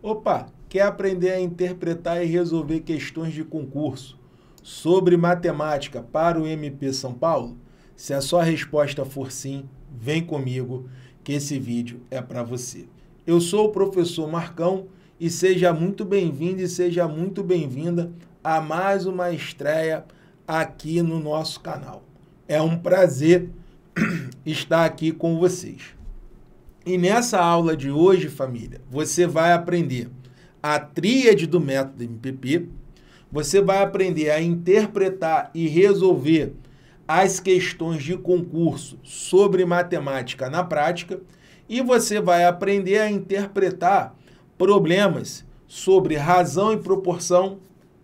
Opa, quer aprender a interpretar e resolver questões de concurso sobre matemática para o MP São Paulo? Se a sua resposta for sim, vem comigo que esse vídeo é para você. Eu sou o professor Marcão e seja muito bem-vindo e seja muito bem-vinda a mais uma estreia aqui no nosso canal. É um prazer estar aqui com vocês. E nessa aula de hoje, família, você vai aprender a tríade do método MPP, você vai aprender a interpretar e resolver as questões de concurso sobre matemática na prática e você vai aprender a interpretar problemas sobre razão e proporção,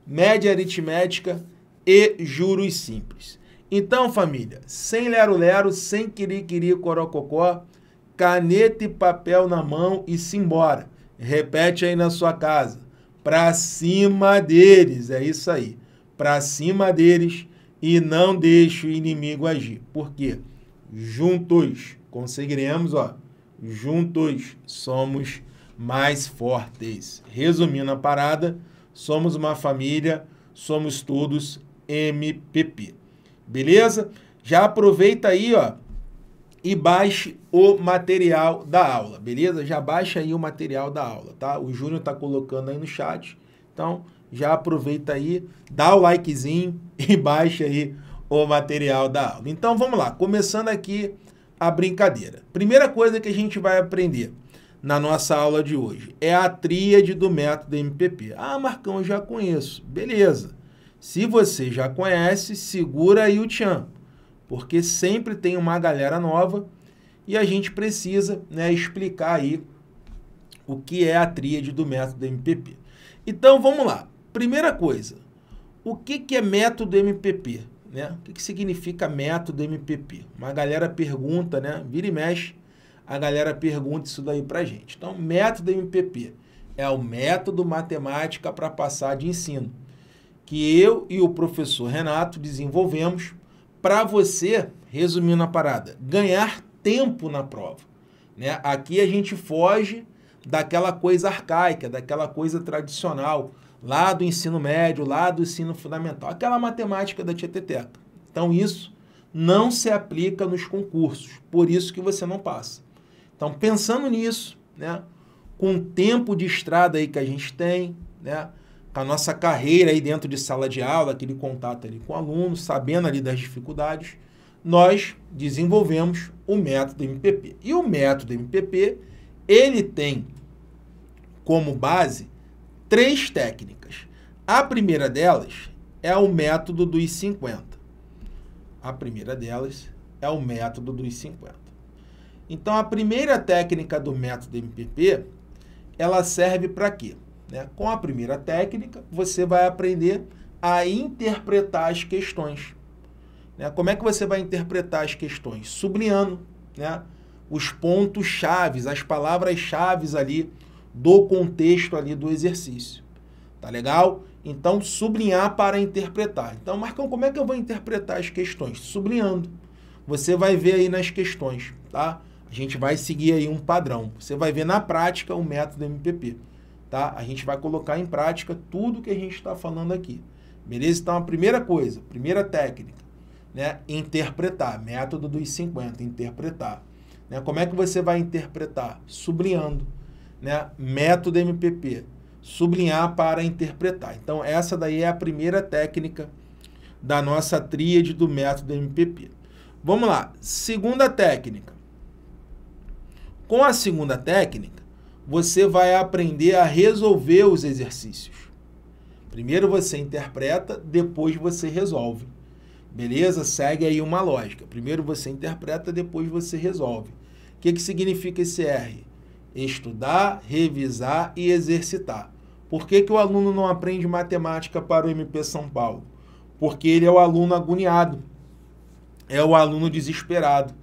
média aritmética e juros simples. Então, família, sem lero-lero, sem querer querer corococó, caneta e papel na mão e simbora. Repete aí na sua casa. Pra cima deles, é isso aí. Pra cima deles e não deixe o inimigo agir. Por quê? Juntos conseguiremos, ó. Juntos somos mais fortes. Resumindo a parada, somos uma família, somos todos MPP. Beleza? Já aproveita aí, ó e baixe o material da aula, beleza? Já baixa aí o material da aula, tá? O Júnior tá colocando aí no chat. Então, já aproveita aí, dá o likezinho e baixa aí o material da aula. Então, vamos lá, começando aqui a brincadeira. Primeira coisa que a gente vai aprender na nossa aula de hoje é a tríade do método MPP. Ah, Marcão, já conheço. Beleza. Se você já conhece, segura aí o tchan porque sempre tem uma galera nova e a gente precisa né, explicar aí o que é a tríade do método MPP. Então vamos lá. Primeira coisa, o que, que é método MPP? Né? O que, que significa método MPP? Uma galera pergunta, né? vira e mexe, a galera pergunta isso daí para gente. Então, método MPP é o método matemática para passar de ensino, que eu e o professor Renato desenvolvemos para você, resumindo a parada, ganhar tempo na prova. Né? Aqui a gente foge daquela coisa arcaica, daquela coisa tradicional, lá do ensino médio, lá do ensino fundamental, aquela matemática da tieteteca. Então isso não se aplica nos concursos, por isso que você não passa. Então pensando nisso, né, com o tempo de estrada aí que a gente tem, né, com a nossa carreira aí dentro de sala de aula, aquele contato ali com o aluno, sabendo ali das dificuldades, nós desenvolvemos o método MPP. E o método MPP, ele tem como base três técnicas. A primeira delas é o método dos 50. A primeira delas é o método dos 50. Então, a primeira técnica do método MPP, ela serve para quê? Né? Com a primeira técnica, você vai aprender a interpretar as questões. Né? Como é que você vai interpretar as questões? Sublinhando né? os pontos chaves, as palavras chaves ali do contexto ali do exercício. Tá legal? Então, sublinhar para interpretar. Então, Marcão, como é que eu vou interpretar as questões? Sublinhando. Você vai ver aí nas questões, tá? A gente vai seguir aí um padrão. Você vai ver na prática o método MPP tá? A gente vai colocar em prática tudo que a gente está falando aqui. Beleza? Então, a primeira coisa, primeira técnica, né? Interpretar, método dos 50, interpretar. Né? Como é que você vai interpretar? Sublinhando, né? Método MPP, sublinhar para interpretar. Então, essa daí é a primeira técnica da nossa tríade do método MPP. Vamos lá, segunda técnica. Com a segunda técnica, você vai aprender a resolver os exercícios. Primeiro você interpreta, depois você resolve. Beleza? Segue aí uma lógica. Primeiro você interpreta, depois você resolve. O que, que significa esse R? Estudar, revisar e exercitar. Por que, que o aluno não aprende matemática para o MP São Paulo? Porque ele é o aluno agoniado, é o aluno desesperado.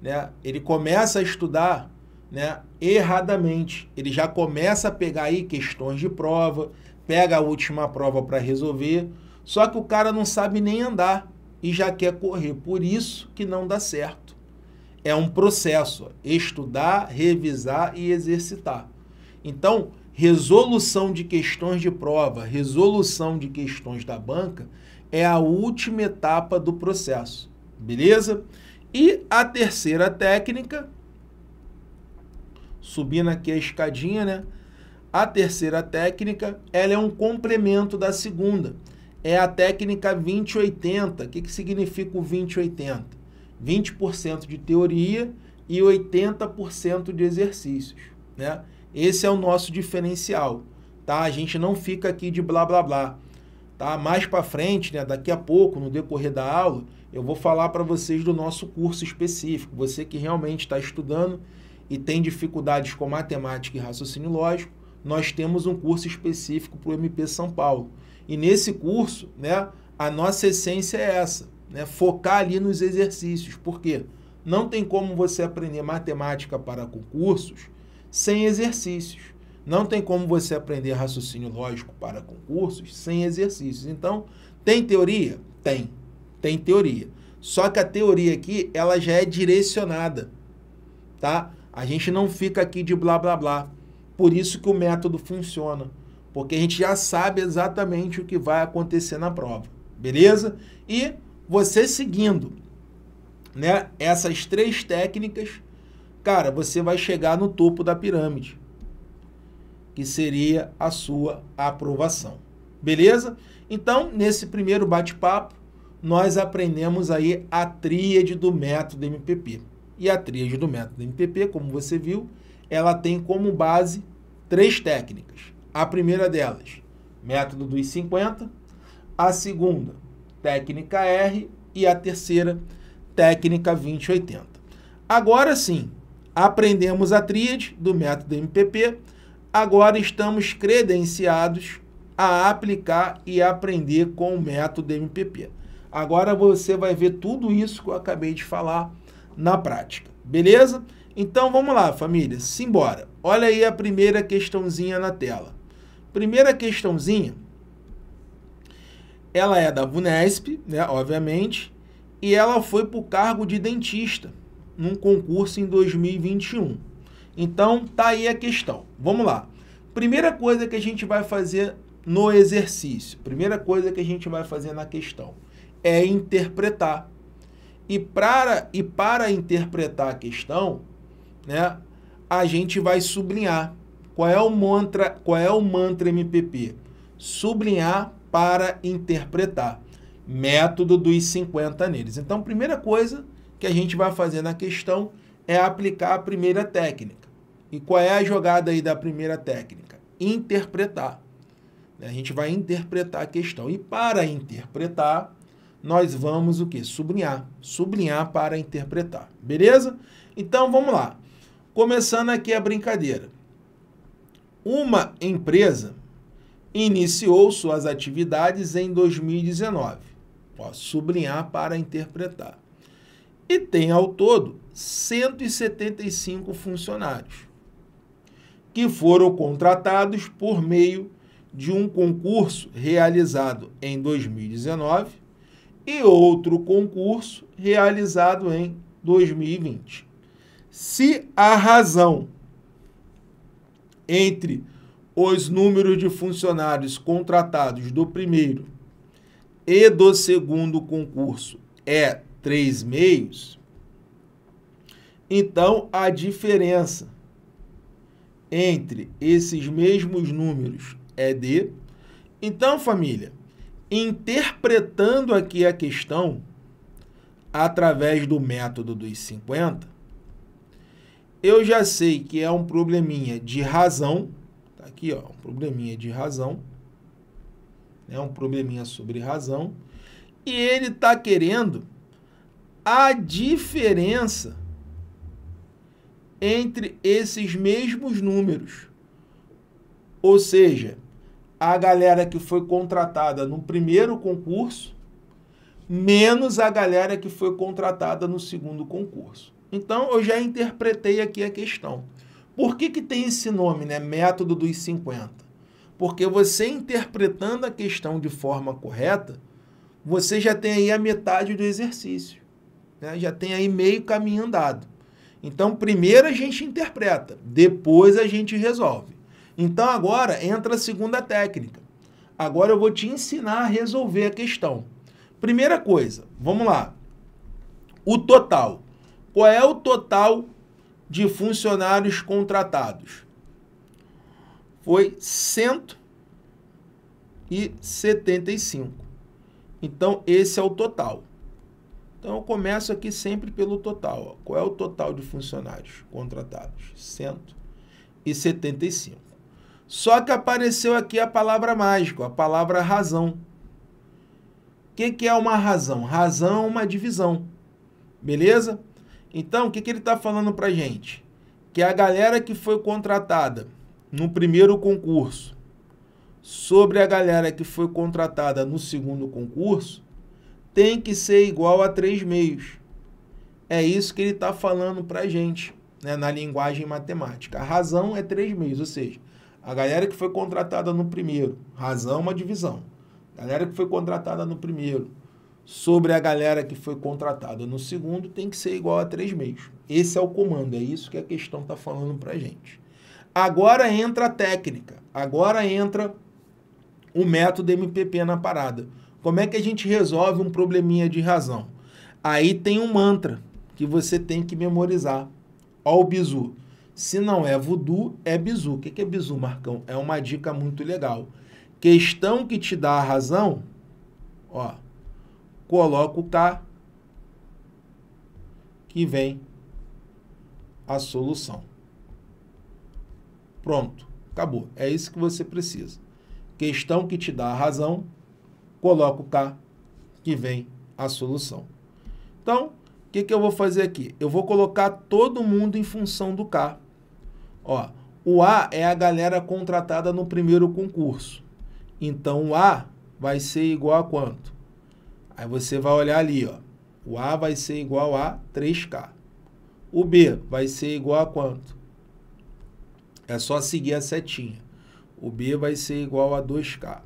Né? Ele começa a estudar né, erradamente. Ele já começa a pegar aí questões de prova, pega a última prova para resolver, só que o cara não sabe nem andar e já quer correr. Por isso que não dá certo. É um processo, estudar, revisar e exercitar. Então, resolução de questões de prova, resolução de questões da banca é a última etapa do processo, beleza? E a terceira técnica subindo aqui a escadinha, né? A terceira técnica, ela é um complemento da segunda. É a técnica 2080. O que, que significa o 2080? 20 de teoria e 80% de exercícios, né? Esse é o nosso diferencial, tá? A gente não fica aqui de blá blá blá, tá? Mais para frente, né, daqui a pouco, no decorrer da aula, eu vou falar para vocês do nosso curso específico. Você que realmente está estudando, e tem dificuldades com matemática e raciocínio lógico, nós temos um curso específico para o MP São Paulo. E nesse curso, né, a nossa essência é essa, né, focar ali nos exercícios. Por quê? Não tem como você aprender matemática para concursos sem exercícios. Não tem como você aprender raciocínio lógico para concursos sem exercícios. Então, tem teoria? Tem. Tem teoria. Só que a teoria aqui, ela já é direcionada, tá? A gente não fica aqui de blá blá blá. Por isso que o método funciona, porque a gente já sabe exatamente o que vai acontecer na prova, beleza? E você seguindo, né, essas três técnicas, cara, você vai chegar no topo da pirâmide, que seria a sua aprovação. Beleza? Então, nesse primeiro bate-papo, nós aprendemos aí a tríade do método MPP. E a tríade do método MPP, como você viu, ela tem como base três técnicas. A primeira delas, método dos 50, a segunda, técnica R e a terceira, técnica 2080. Agora sim, aprendemos a tríade do método MPP, agora estamos credenciados a aplicar e aprender com o método MPP. Agora você vai ver tudo isso que eu acabei de falar na prática. Beleza? Então vamos lá, família, simbora. Olha aí a primeira questãozinha na tela. Primeira questãozinha, ela é da Vunesp, né, obviamente, e ela foi para o cargo de dentista num concurso em 2021. Então tá aí a questão. Vamos lá. Primeira coisa que a gente vai fazer no exercício, primeira coisa que a gente vai fazer na questão é interpretar e para, e para interpretar a questão, né, a gente vai sublinhar. Qual é o mantra, qual é o mantra MPP? Sublinhar para interpretar. Método dos 50 neles. Então, primeira coisa que a gente vai fazer na questão é aplicar a primeira técnica. E qual é a jogada aí da primeira técnica? Interpretar. Né, a gente vai interpretar a questão. E para interpretar, nós vamos o que? Sublinhar. Sublinhar para interpretar. Beleza? Então vamos lá. Começando aqui a brincadeira. Uma empresa iniciou suas atividades em 2019. Ó, sublinhar para interpretar. E tem ao todo 175 funcionários que foram contratados por meio de um concurso realizado em 2019 e outro concurso realizado em 2020. Se a razão entre os números de funcionários contratados do primeiro e do segundo concurso é três meios, então a diferença entre esses mesmos números é de. Então, família, interpretando aqui a questão através do método dos 50, eu já sei que é um probleminha de razão, tá aqui, ó, um probleminha de razão, é um probleminha sobre razão, e ele está querendo a diferença entre esses mesmos números. Ou seja, a galera que foi contratada no primeiro concurso, menos a galera que foi contratada no segundo concurso. Então, eu já interpretei aqui a questão. Por que, que tem esse nome, né? Método dos 50? Porque você interpretando a questão de forma correta, você já tem aí a metade do exercício. Né? Já tem aí meio caminho andado. Então, primeiro a gente interpreta, depois a gente resolve. Então agora entra a segunda técnica. Agora eu vou te ensinar a resolver a questão. Primeira coisa, vamos lá. O total. Qual é o total de funcionários contratados? Foi 175. Então esse é o total. Então eu começo aqui sempre pelo total. Ó. Qual é o total de funcionários contratados? 175. Só que apareceu aqui a palavra mágico, a palavra razão. O que, que é uma razão? Razão é uma divisão. Beleza? Então, o que, que ele está falando para gente? Que a galera que foi contratada no primeiro concurso sobre a galera que foi contratada no segundo concurso tem que ser igual a três meios. É isso que ele está falando para gente né, na linguagem matemática. A razão é três meios, ou seja, a galera que foi contratada no primeiro, razão é uma divisão. A galera que foi contratada no primeiro sobre a galera que foi contratada no segundo tem que ser igual a três meses. Esse é o comando, é isso que a questão está falando para gente. Agora entra a técnica, agora entra o método MPP na parada. Como é que a gente resolve um probleminha de razão? Aí tem um mantra que você tem que memorizar. Ó o bizu. Se não é voodoo, é bizu. O que é bizu, Marcão? É uma dica muito legal. Questão que te dá a razão, ó, coloca o K que vem a solução. Pronto, acabou. É isso que você precisa. Questão que te dá a razão, coloca o K que vem a solução. Então, o que, que eu vou fazer aqui? Eu vou colocar todo mundo em função do K. Ó, o A é a galera contratada no primeiro concurso. Então o A vai ser igual a quanto? Aí você vai olhar ali, ó. O A vai ser igual a 3K. O B vai ser igual a quanto? É só seguir a setinha. O B vai ser igual a 2K.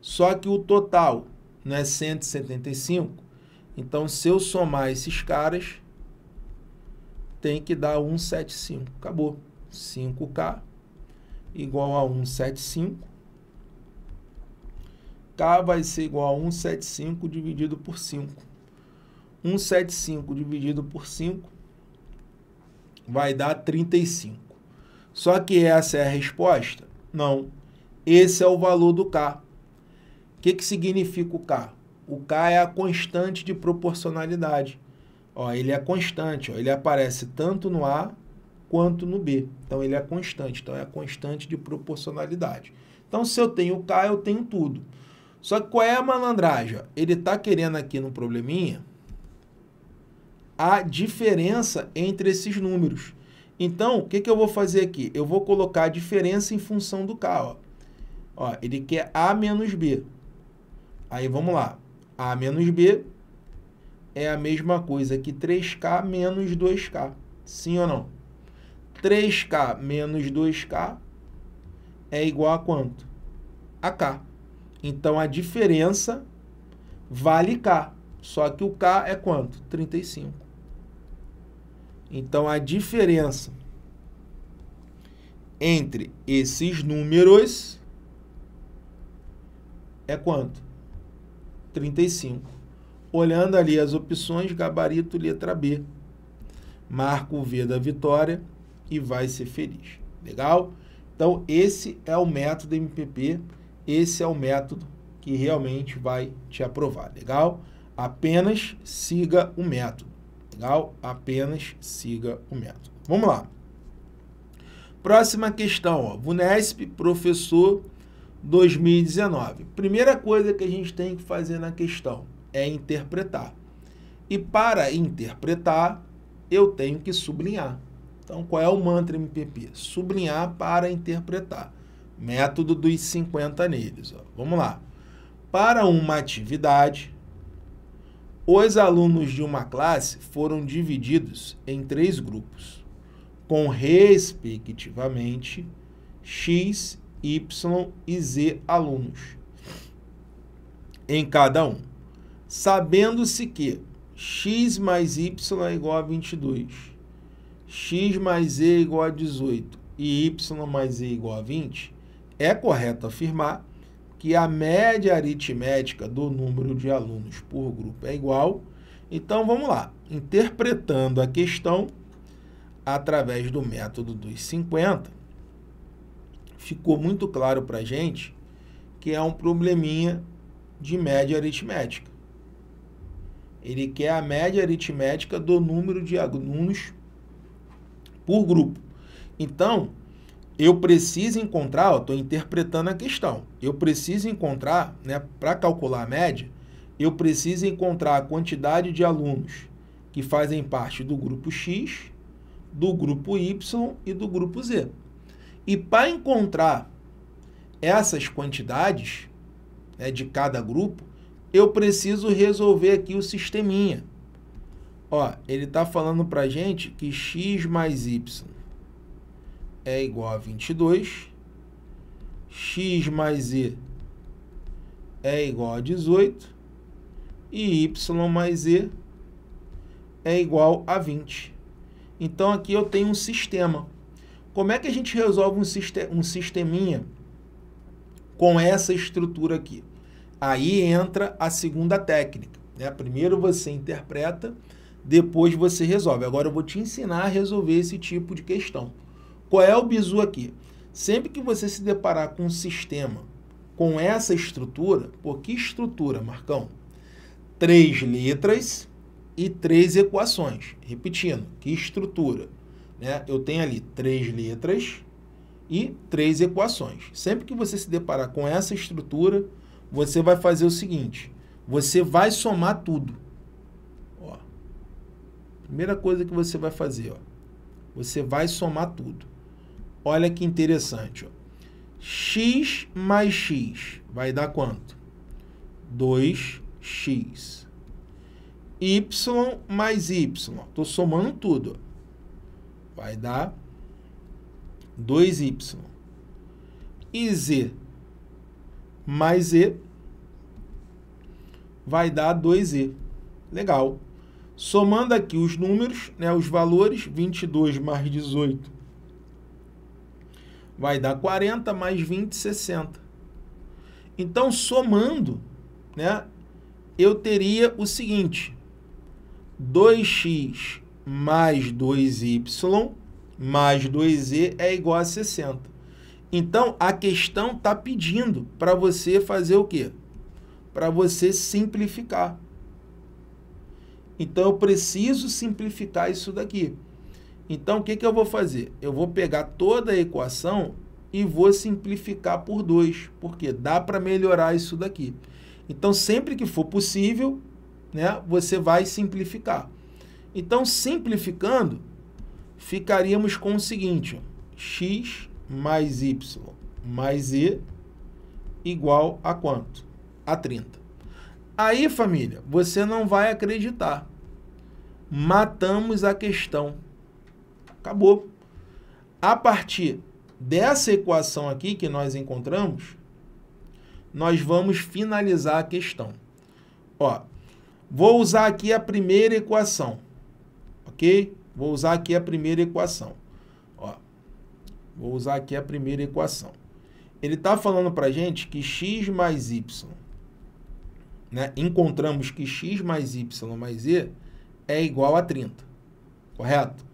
Só que o total não é 175. Então, se eu somar esses caras, tem que dar 175. Acabou. 5K igual a 175. K vai ser igual a 175 dividido por 5. 175 dividido por 5 vai dar 35. Só que essa é a resposta? Não. Esse é o valor do K. O que, que significa o K? O K é a constante de proporcionalidade. Ó, ele é constante, ó, ele aparece tanto no A quanto no B. Então ele é constante, então é a constante de proporcionalidade. Então se eu tenho K, eu tenho tudo. Só que qual é a malandragem? Ele está querendo aqui no probleminha a diferença entre esses números. Então, o que, que eu vou fazer aqui? Eu vou colocar a diferença em função do K. Ó. Ó, ele quer A menos B. Aí vamos lá. A menos B é a mesma coisa que 3K menos 2K. Sim ou não? 3K menos 2K é igual a quanto? A K. Então, a diferença vale K. Só que o K é quanto? 35. Então, a diferença entre esses números é quanto? 35. Olhando ali as opções, gabarito letra B. Marco o V da vitória e vai ser feliz. Legal? Então, esse é o método MPP, esse é o método que realmente vai te aprovar. Legal? Apenas siga o método. Legal? Apenas siga o método. Vamos lá. Próxima questão, ó. Vunesp, professor 2019. Primeira coisa que a gente tem que fazer na questão é interpretar. E para interpretar, eu tenho que sublinhar. Então, qual é o mantra MPP? Sublinhar para interpretar. Método dos 50 neles. Ó. Vamos lá. Para uma atividade, os alunos de uma classe foram divididos em três grupos, com respectivamente X, Y e Z alunos em cada um, sabendo-se que X mais Y é igual a 22 x mais e igual a 18 e y mais e igual a 20, é correto afirmar que a média aritmética do número de alunos por grupo é igual. Então, vamos lá. Interpretando a questão através do método dos 50, ficou muito claro para a gente que é um probleminha de média aritmética. Ele quer a média aritmética do número de alunos por grupo. Então, eu preciso encontrar, estou interpretando a questão, eu preciso encontrar, né, para calcular a média, eu preciso encontrar a quantidade de alunos que fazem parte do grupo X, do grupo Y e do grupo Z. E para encontrar essas quantidades né, de cada grupo, eu preciso resolver aqui o sisteminha. Ó, ele está falando para gente que x mais y é igual a 22, x mais z é igual a 18 e y mais z é igual a 20. Então aqui eu tenho um sistema. Como é que a gente resolve um, sistem um sisteminha com essa estrutura aqui? Aí entra a segunda técnica. Né? Primeiro você interpreta depois você resolve. Agora eu vou te ensinar a resolver esse tipo de questão. Qual é o bizu aqui? Sempre que você se deparar com um sistema com essa estrutura, pô, que estrutura, Marcão? Três letras e três equações. Repetindo, que estrutura? Né? Eu tenho ali três letras e três equações. Sempre que você se deparar com essa estrutura, você vai fazer o seguinte: você vai somar tudo. Primeira coisa que você vai fazer, ó, você vai somar tudo. Olha que interessante, ó. x mais x vai dar quanto? 2x. y mais y, estou somando tudo, vai dar 2y. E z mais e vai dar 2e. Legal. Somando aqui os números, né, os valores, 22 mais 18 vai dar 40, mais 20, 60. Então, somando, né, eu teria o seguinte, 2x mais 2y mais 2z é igual a 60. Então, a questão está pedindo para você fazer o quê? Para você simplificar. Então eu preciso simplificar isso daqui. Então o que, que eu vou fazer? Eu vou pegar toda a equação e vou simplificar por 2, porque dá para melhorar isso daqui. Então sempre que for possível, né, você vai simplificar. Então simplificando, ficaríamos com o seguinte, x mais y mais e igual a quanto? A 30. Aí, família, você não vai acreditar matamos a questão. Acabou. A partir dessa equação aqui que nós encontramos, nós vamos finalizar a questão. Ó, vou usar aqui a primeira equação, ok? Vou usar aqui a primeira equação. Ó, vou usar aqui a primeira equação. Ele está falando para gente que x mais y, né? encontramos que x mais y mais z é igual a 30. Correto?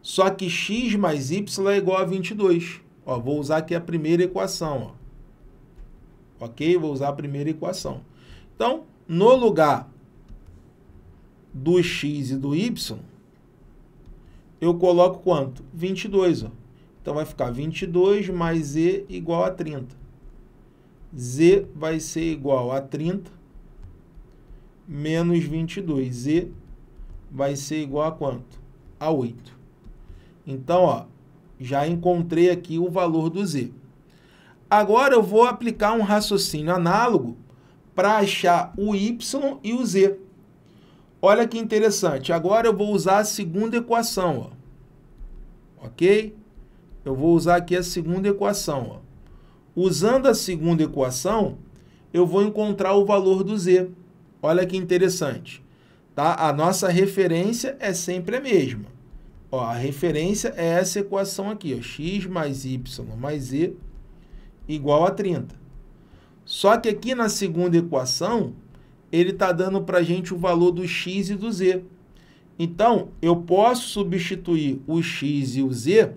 Só que x mais y é igual a 22. Ó, vou usar aqui a primeira equação. Ó. Ok? Vou usar a primeira equação. Então, no lugar do x e do y, eu coloco quanto? 22. Ó. Então, vai ficar 22 mais z igual a 30. z vai ser igual a 30 menos 22. z vai ser igual a quanto? A 8. Então, ó, já encontrei aqui o valor do Z. Agora eu vou aplicar um raciocínio análogo para achar o Y e o Z. Olha que interessante. Agora eu vou usar a segunda equação, ó. Ok? Eu vou usar aqui a segunda equação, ó. Usando a segunda equação, eu vou encontrar o valor do Z. Olha que interessante. Tá? A nossa referência é sempre a mesma. Ó, a referência é essa equação aqui, ó, x mais y mais z igual a 30. Só que aqui na segunda equação, ele está dando para a gente o valor do x e do z. Então, eu posso substituir o x e o z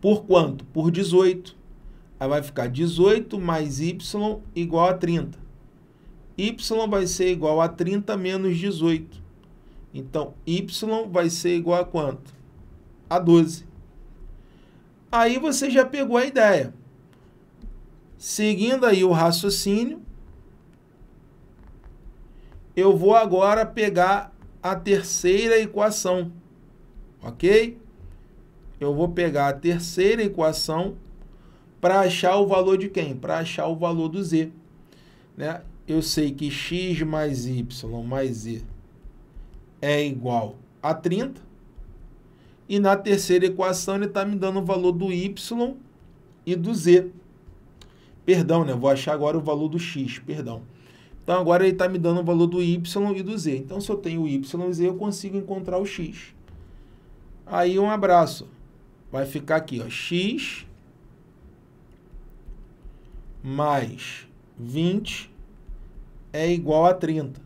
por quanto? Por 18. Aí vai ficar 18 mais y igual a 30 y vai ser igual a 30 menos 18. Então, y vai ser igual a quanto? A 12. Aí você já pegou a ideia. Seguindo aí o raciocínio, eu vou agora pegar a terceira equação, ok? Eu vou pegar a terceira equação para achar o valor de quem? Para achar o valor do z. Né? eu sei que x mais y mais z é igual a 30. E na terceira equação ele está me dando o valor do y e do z. Perdão, né? Vou achar agora o valor do x, perdão. Então agora ele está me dando o valor do y e do z. Então se eu tenho o y e z, eu consigo encontrar o x. Aí um abraço. Vai ficar aqui, ó, x mais 20 é igual a 30.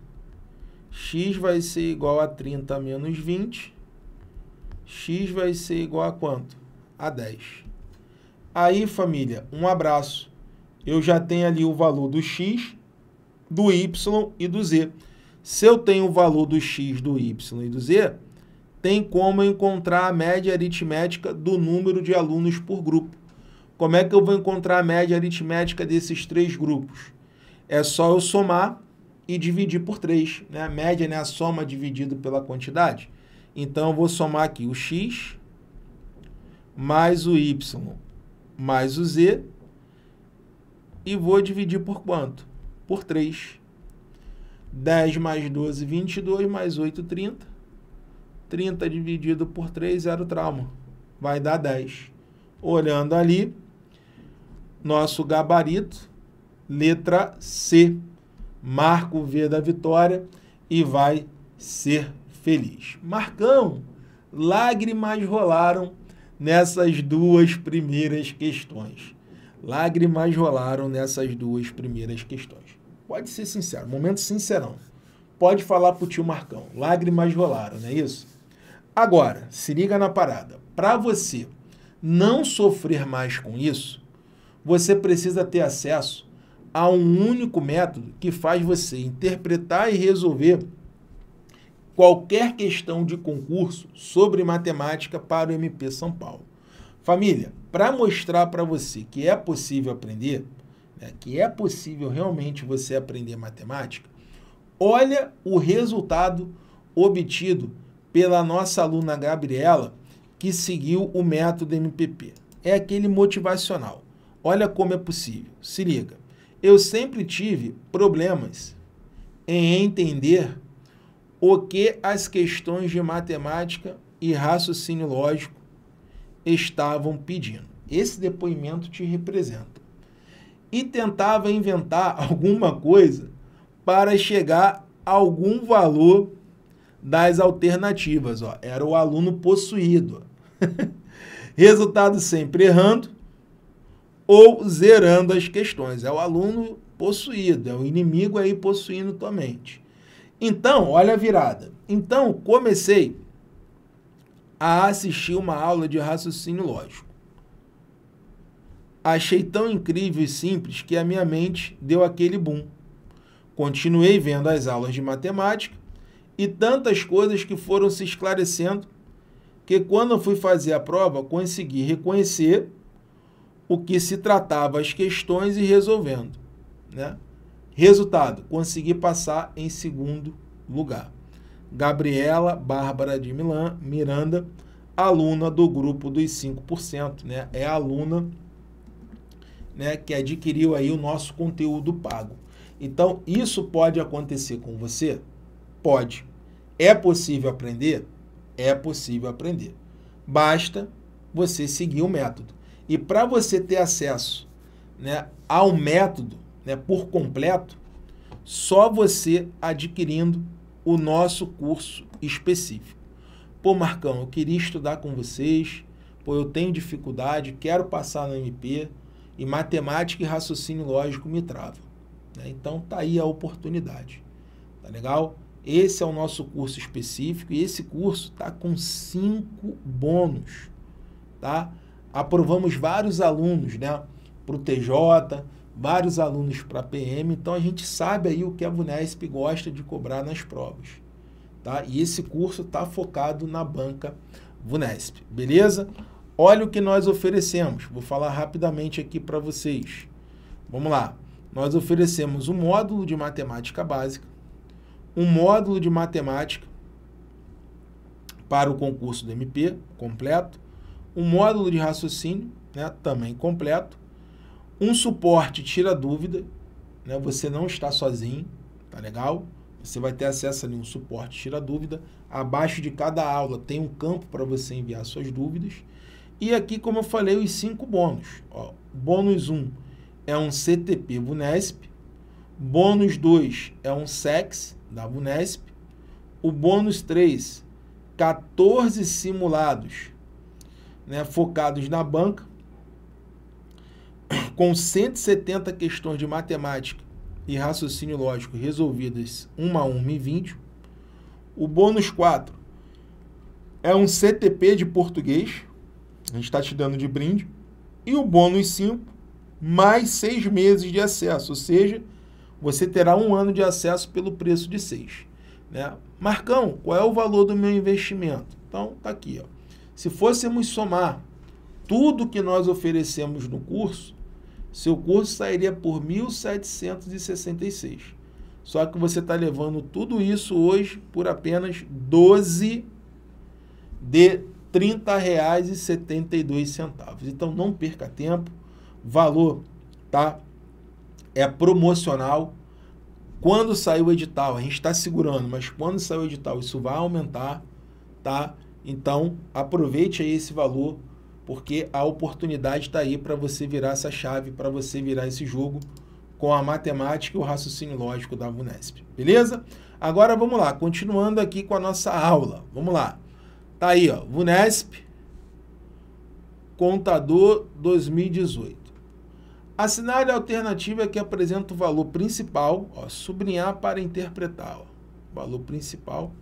X vai ser igual a 30 menos 20. X vai ser igual a quanto? A 10. Aí, família, um abraço. Eu já tenho ali o valor do X, do Y e do Z. Se eu tenho o valor do X, do Y e do Z, tem como encontrar a média aritmética do número de alunos por grupo. Como é que eu vou encontrar a média aritmética desses três grupos? é só eu somar e dividir por 3. Né? A média é né? a soma dividida pela quantidade. Então, eu vou somar aqui o x mais o y mais o z e vou dividir por quanto? Por 3. 10 mais 12, 22, mais 8, 30. 30 dividido por 3, zero trauma. Vai dar 10. Olhando ali, nosso gabarito, letra C. Marca o V da vitória e vai ser feliz. Marcão, lágrimas rolaram nessas duas primeiras questões. Lágrimas rolaram nessas duas primeiras questões. Pode ser sincero, momento sincerão. Pode falar pro tio Marcão, lágrimas rolaram, não é isso? Agora, se liga na parada. Para você não sofrer mais com isso, você precisa ter acesso há um único método que faz você interpretar e resolver qualquer questão de concurso sobre matemática para o MP São Paulo. Família, para mostrar para você que é possível aprender, né, que é possível realmente você aprender matemática, olha o resultado obtido pela nossa aluna Gabriela, que seguiu o método MPP. É aquele motivacional. Olha como é possível. Se liga eu sempre tive problemas em entender o que as questões de matemática e raciocínio lógico estavam pedindo. Esse depoimento te representa. E tentava inventar alguma coisa para chegar a algum valor das alternativas. Ó. Era o aluno possuído. Resultado sempre errando, ou zerando as questões. É o aluno possuído, é o inimigo aí possuindo tua mente. Então, olha a virada. Então, comecei a assistir uma aula de raciocínio lógico. Achei tão incrível e simples que a minha mente deu aquele boom. Continuei vendo as aulas de matemática e tantas coisas que foram se esclarecendo que quando eu fui fazer a prova, consegui reconhecer o que se tratava as questões e resolvendo. Né? Resultado: consegui passar em segundo lugar. Gabriela Bárbara de Milan, Miranda, aluna do grupo dos 5%, né? É aluna né, que adquiriu aí o nosso conteúdo pago. Então, isso pode acontecer com você? Pode. É possível aprender? É possível aprender. Basta você seguir o método. E para você ter acesso né, ao método né, por completo, só você adquirindo o nosso curso específico. Pô, Marcão, eu queria estudar com vocês, pô, eu tenho dificuldade, quero passar no MP e matemática e raciocínio lógico me travam. Né? Então tá aí a oportunidade. Tá legal? Esse é o nosso curso específico e esse curso tá com cinco bônus, tá? aprovamos vários alunos né, para o TJ, vários alunos para a PM, então a gente sabe aí o que a VUNESP gosta de cobrar nas provas. Tá? E esse curso está focado na banca VUNESP, beleza? Olha o que nós oferecemos, vou falar rapidamente aqui para vocês. Vamos lá, nós oferecemos um módulo de matemática básica, um módulo de matemática para o concurso do MP completo, um módulo de raciocínio, né, também completo, um suporte tira dúvida, né, você não está sozinho, tá legal? Você vai ter acesso a um suporte tira dúvida, abaixo de cada aula tem um campo para você enviar suas dúvidas, e aqui, como eu falei, os cinco bônus. Ó, bônus 1 um é um CTP Vunesp, bônus 2 é um SEX da Vunesp, o bônus 3, 14 simulados né, focados na banca, com 170 questões de matemática e raciocínio lógico resolvidas uma a uma e 20. O bônus 4 é um CTP de português, a gente está te dando de brinde. E o bônus 5, mais seis meses de acesso, ou seja, você terá um ano de acesso pelo preço de 6. Né? Marcão, qual é o valor do meu investimento? Então, tá aqui, ó. Se fôssemos somar tudo que nós oferecemos no curso, seu curso sairia por 1.766. Só que você está levando tudo isso hoje por apenas 12 de R$ 30,72. Então não perca tempo. Valor, tá? É promocional. Quando sair o edital, a gente está segurando, mas quando sair o edital, isso vai aumentar, tá? Então, aproveite aí esse valor, porque a oportunidade está aí para você virar essa chave, para você virar esse jogo com a matemática e o raciocínio lógico da VUNESP. Beleza? Agora vamos lá, continuando aqui com a nossa aula. Vamos lá. Está aí, ó, VUNESP, contador 2018. Assinale a alternativa que apresenta o valor principal, ó, sublinhar para interpretar, ó, valor principal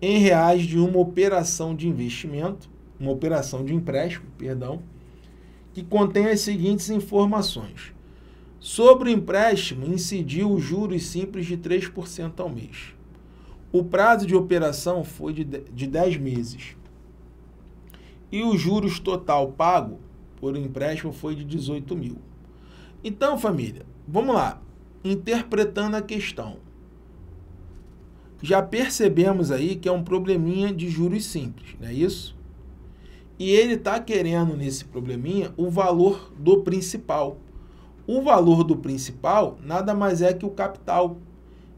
em reais de uma operação de investimento, uma operação de empréstimo, perdão, que contém as seguintes informações. Sobre o empréstimo, incidiu o juros simples de 3% ao mês. O prazo de operação foi de, de 10 meses. E o juros total pago por empréstimo foi de 18 mil. Então, família, vamos lá. Interpretando a questão já percebemos aí que é um probleminha de juros simples, não é isso? E ele está querendo nesse probleminha o valor do principal. O valor do principal nada mais é que o capital.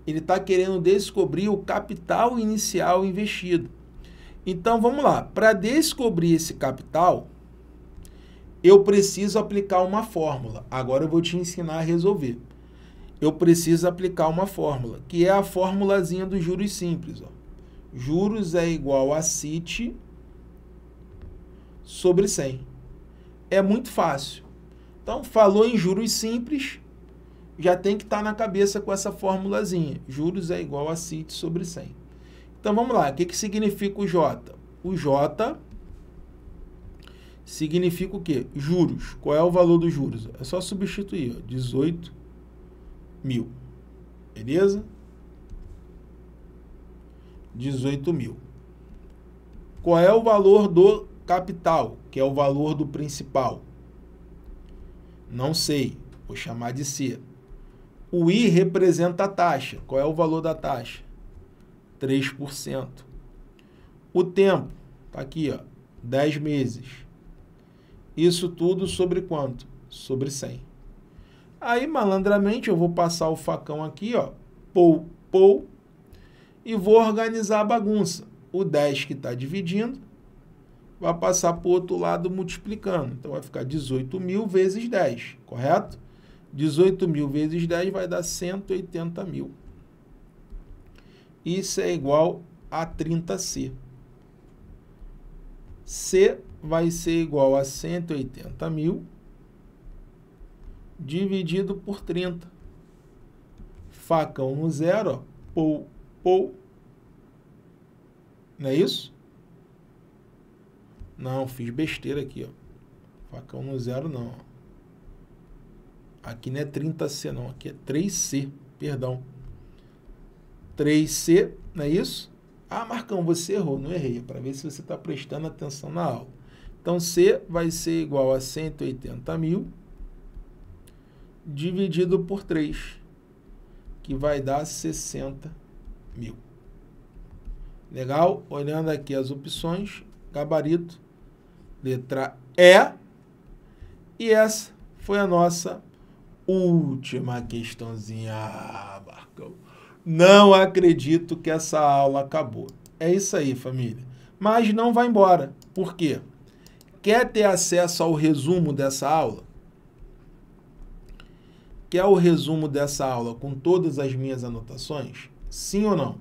Ele está querendo descobrir o capital inicial investido. Então vamos lá, para descobrir esse capital, eu preciso aplicar uma fórmula. Agora eu vou te ensinar a resolver eu preciso aplicar uma fórmula, que é a formulazinha dos juros simples. Ó. Juros é igual a CIT sobre 100. É muito fácil. Então, falou em juros simples, já tem que estar tá na cabeça com essa formulazinha. Juros é igual a CIT sobre 100. Então, vamos lá. O que, que significa o J? O J significa o quê? Juros. Qual é o valor dos juros? É só substituir. Ó, 18 mil. Beleza? 18 mil. Qual é o valor do capital, que é o valor do principal? Não sei, vou chamar de C. O I representa a taxa. Qual é o valor da taxa? 3%. O tempo, está aqui, ó, 10 meses. Isso tudo sobre quanto? Sobre 100. Aí, malandramente, eu vou passar o facão aqui, ó, pou, pou, e vou organizar a bagunça. O 10 que está dividindo vai passar para o outro lado multiplicando. Então, vai ficar 18 mil vezes 10, correto? 18 mil vezes 10 vai dar 180 mil. Isso é igual a 30C. C vai ser igual a 180 mil dividido por 30. Facão no zero, ó, pou, pou. Não é isso? Não, fiz besteira aqui, ó. Facão no zero não. Aqui não é 30C não, aqui é 3C, perdão. 3C, não é isso? Ah, Marcão, você errou, não errei, é para ver se você está prestando atenção na aula. Então, C vai ser igual a 180 mil dividido por 3, que vai dar 60 mil. Legal? Olhando aqui as opções, gabarito, letra E. E essa foi a nossa última questãozinha. Marcão, não acredito que essa aula acabou. É isso aí, família. Mas não vai embora. Por quê? Quer ter acesso ao resumo dessa aula? Quer o resumo dessa aula com todas as minhas anotações? Sim ou não?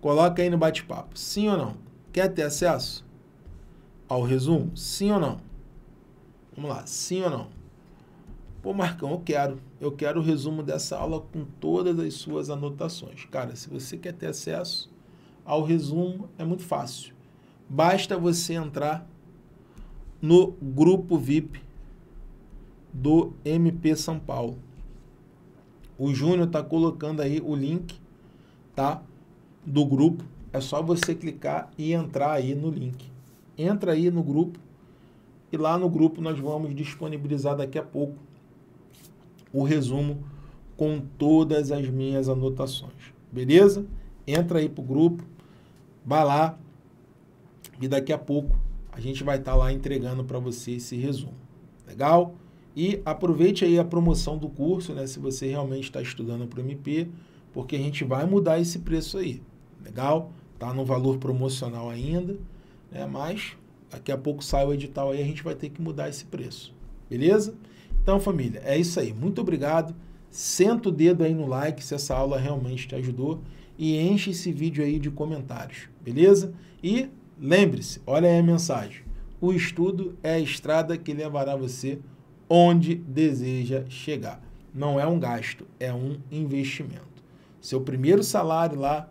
Coloca aí no bate-papo. Sim ou não? Quer ter acesso ao resumo? Sim ou não? Vamos lá, sim ou não? Pô, Marcão, eu quero. Eu quero o resumo dessa aula com todas as suas anotações. Cara, se você quer ter acesso ao resumo, é muito fácil. Basta você entrar no grupo VIP do MP São Paulo. O Júnior está colocando aí o link, tá? Do grupo. É só você clicar e entrar aí no link. Entra aí no grupo. E lá no grupo nós vamos disponibilizar daqui a pouco o resumo com todas as minhas anotações. Beleza? Entra aí pro grupo, vai lá e daqui a pouco a gente vai estar tá lá entregando para você esse resumo. Legal? E aproveite aí a promoção do curso, né? Se você realmente está estudando para o MP, porque a gente vai mudar esse preço aí. Legal? Tá no valor promocional ainda, né? Mas daqui a pouco sai o edital aí, a gente vai ter que mudar esse preço. Beleza? Então, família, é isso aí. Muito obrigado. Senta o dedo aí no like se essa aula realmente te ajudou e enche esse vídeo aí de comentários, beleza? E lembre-se, olha aí a mensagem. O estudo é a estrada que levará você onde deseja chegar. Não é um gasto, é um investimento. Seu primeiro salário lá,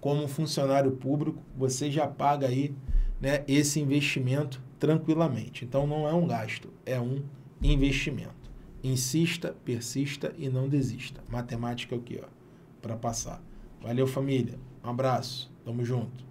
como funcionário público, você já paga aí né, esse investimento tranquilamente. Então não é um gasto, é um investimento. Insista, persista e não desista. Matemática é o que, ó, para passar. Valeu, família. Um abraço. Tamo junto.